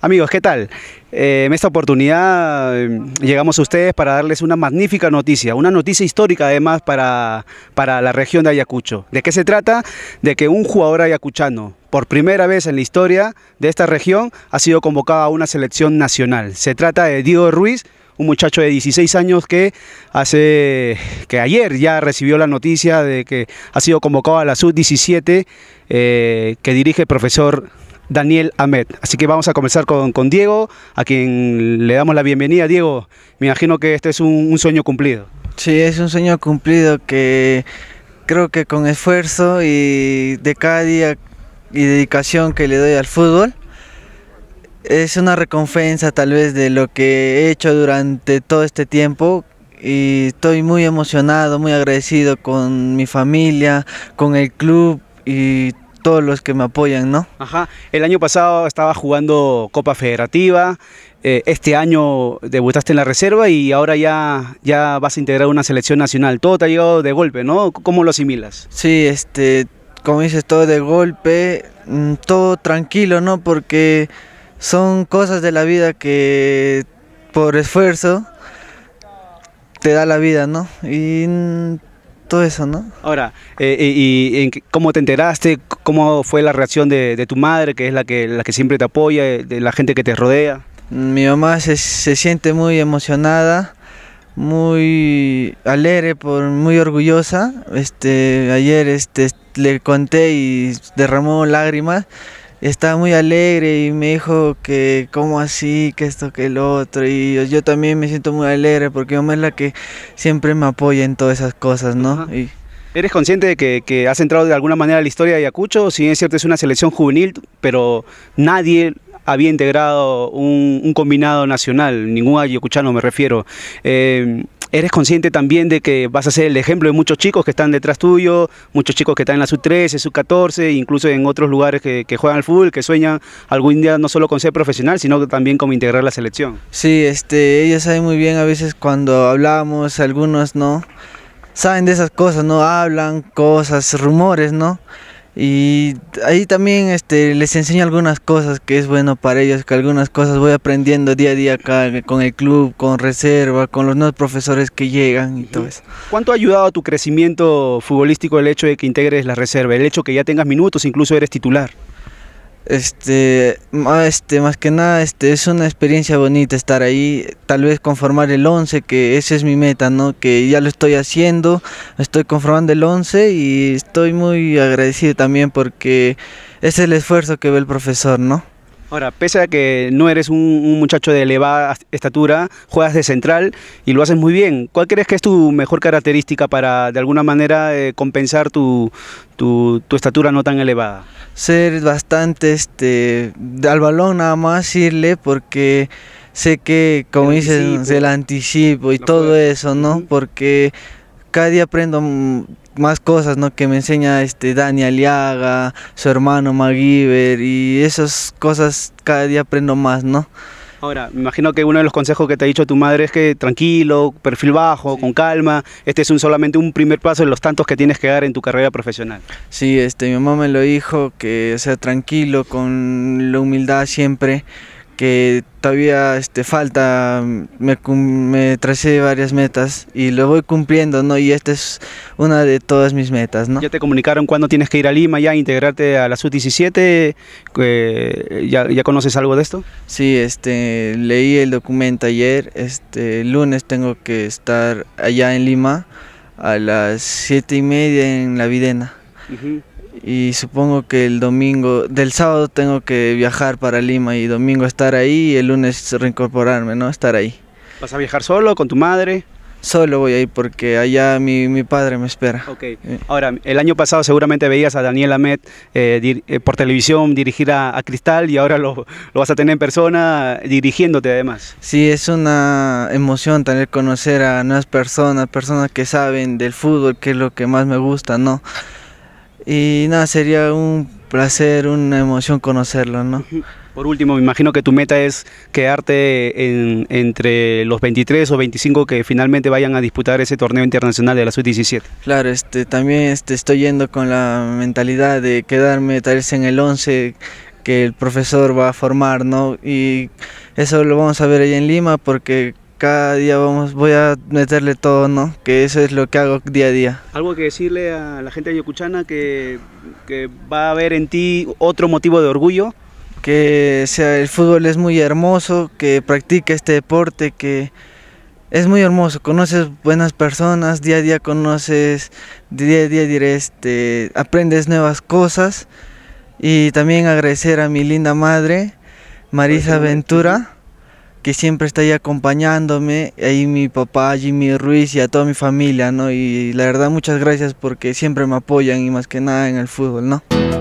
Amigos, ¿qué tal? Eh, en esta oportunidad eh, llegamos a ustedes para darles una magnífica noticia, una noticia histórica además para, para la región de Ayacucho. ¿De qué se trata? De que un jugador ayacuchano, por primera vez en la historia de esta región, ha sido convocado a una selección nacional. Se trata de Diego Ruiz, un muchacho de 16 años que hace que ayer ya recibió la noticia de que ha sido convocado a la sub-17 eh, que dirige el profesor Daniel Ahmed. Así que vamos a comenzar con, Diego, a quien le damos la bienvenida. Diego, me imagino que este es un, un, sueño cumplido. Sí, es un sueño cumplido que creo que con esfuerzo y de cada día y dedicación que le doy al fútbol, es una recompensa tal vez de lo que he hecho durante todo este tiempo y estoy muy emocionado, muy agradecido con mi familia, con el club y todos los que me apoyan, ¿no? Ajá. El año pasado estaba jugando Copa Federativa, eh, este año debutaste en la reserva y ahora ya, ya vas a integrar una selección nacional. Todo te ha llegado de golpe, ¿no? ¿Cómo lo asimilas? Sí, este, como dices, todo de golpe, mm, todo tranquilo, ¿no? Porque son cosas de la vida que por esfuerzo te da la vida, ¿no? Y mm, todo eso, ¿no? Ahora, eh, eh, y, y, cómo te enteraste? ¿Cómo fue la reacción de, tu madre, que es la que, la que siempre te apoya, eh, de la gente que te rodea? Mi mamá se, se siente muy emocionada, muy alegre, por, muy orgullosa. Este, ayer este, le conté y derramó lágrimas estaba muy alegre y me dijo que cómo así, que esto, que el otro. Y yo, también me siento muy alegre porque mamá es la que siempre me apoya en todas esas cosas, ¿no? y... ¿Eres consciente de que, has entrado de alguna manera a la historia de Ayacucho? Si es cierto, es una selección juvenil, pero nadie había integrado un, combinado nacional, ningún ayacuchano me refiero. Eh, eres consciente también de que vas a ser el ejemplo de muchos chicos que están detrás tuyo, muchos chicos que están en la sub-13, sub-14, incluso en otros lugares que, juegan al fútbol, que sueñan algún día no solo con ser profesional, sino también como integrar la selección. Sí, este, ellos saben muy bien a veces cuando hablamos, algunos no, saben de esas cosas, no hablan cosas, rumores, ¿no? Y ahí también este, les enseño algunas cosas que es bueno para ellos, que algunas cosas voy aprendiendo día a día acá con el club, con reserva, con los nuevos profesores que llegan y todo eso. ¿Cuánto ha ayudado a tu crecimiento futbolístico el hecho de que integres la reserva, el hecho que ya tengas minutos, incluso eres titular? este, este, más que nada, este, es una experiencia bonita estar ahí, tal vez conformar el 11, que esa es mi meta, ¿no? Que ya lo estoy haciendo, estoy conformando el 11 y estoy muy agradecido también porque es el esfuerzo que ve el profesor, ¿no? Ahora, pese a que no eres un, muchacho de elevada estatura, juegas de central y lo haces muy bien. ¿Cuál crees que es tu mejor característica para, de alguna manera, eh, compensar tu, estatura no tan elevada? Ser bastante este, al balón nada más irle porque sé que, como dices, anticipo. el anticipo y todo eso, ¿no? Porque cada día aprendo mm, más cosas ¿no? que me enseña este Dani Aliaga, su hermano Maguiber y esas cosas cada día aprendo más, ¿no? Ahora, me imagino que uno de los consejos que te ha dicho tu madre es que tranquilo, perfil bajo, con calma, este es un, solamente un primer paso de los tantos que tienes que dar en tu carrera profesional. Sí, este, mi mamá me lo dijo, que sea tranquilo, con la humildad siempre, que todavía este, falta, me, me tracé varias metas y lo voy cumpliendo, ¿no? Y esta es una de todas mis metas, ¿no? ¿Ya te comunicaron cuándo tienes que ir a Lima ya, integrarte a la SUD-17? Eh, ¿ya, conoces algo de esto? Sí, este, leí el documento ayer, este lunes tengo que estar allá en Lima a las siete y media en La Videna y supongo que el domingo, del sábado tengo que viajar para Lima y domingo estar ahí y el lunes reincorporarme, ¿no? Estar ahí. ¿Vas a viajar solo, con tu madre? Solo voy ahí porque allá mi, mi padre me espera. Ok. Eh. Ahora, el año pasado seguramente veías a Daniel Amet eh, eh, por televisión dirigir a, a Cristal y ahora lo, lo, vas a tener en persona dirigiéndote además. Sí, es una emoción tener conocer a nuevas personas, personas que saben del fútbol, que es lo que más me gusta, ¿no? y nada, sería un placer, una emoción conocerlo, ¿no? Por último, me imagino que tu meta es quedarte en, entre los 23 o 25 que finalmente vayan a disputar ese torneo internacional de la sub-17. Claro, este, también este, estoy yendo con la mentalidad de quedarme tal vez en el 11 que el profesor va a formar, ¿no? Y eso lo vamos a ver ahí en Lima porque cada día vamos, voy a meterle todo, ¿no? Que eso es lo que hago día a día. ¿Algo que decirle a la gente ayacuchana que, que va a haber en ti otro motivo de orgullo? Que sea, el fútbol es muy hermoso, que practica este deporte, que es muy hermoso, conoces buenas personas, día a día conoces, día a día diré, este, aprendes nuevas cosas y también agradecer a mi linda madre, Marisa Ventura que siempre está ahí acompañándome, ahí mi papá, Jimmy Ruiz y a toda mi familia, ¿no? Y la verdad muchas gracias porque siempre me apoyan y más que nada en el fútbol, ¿no?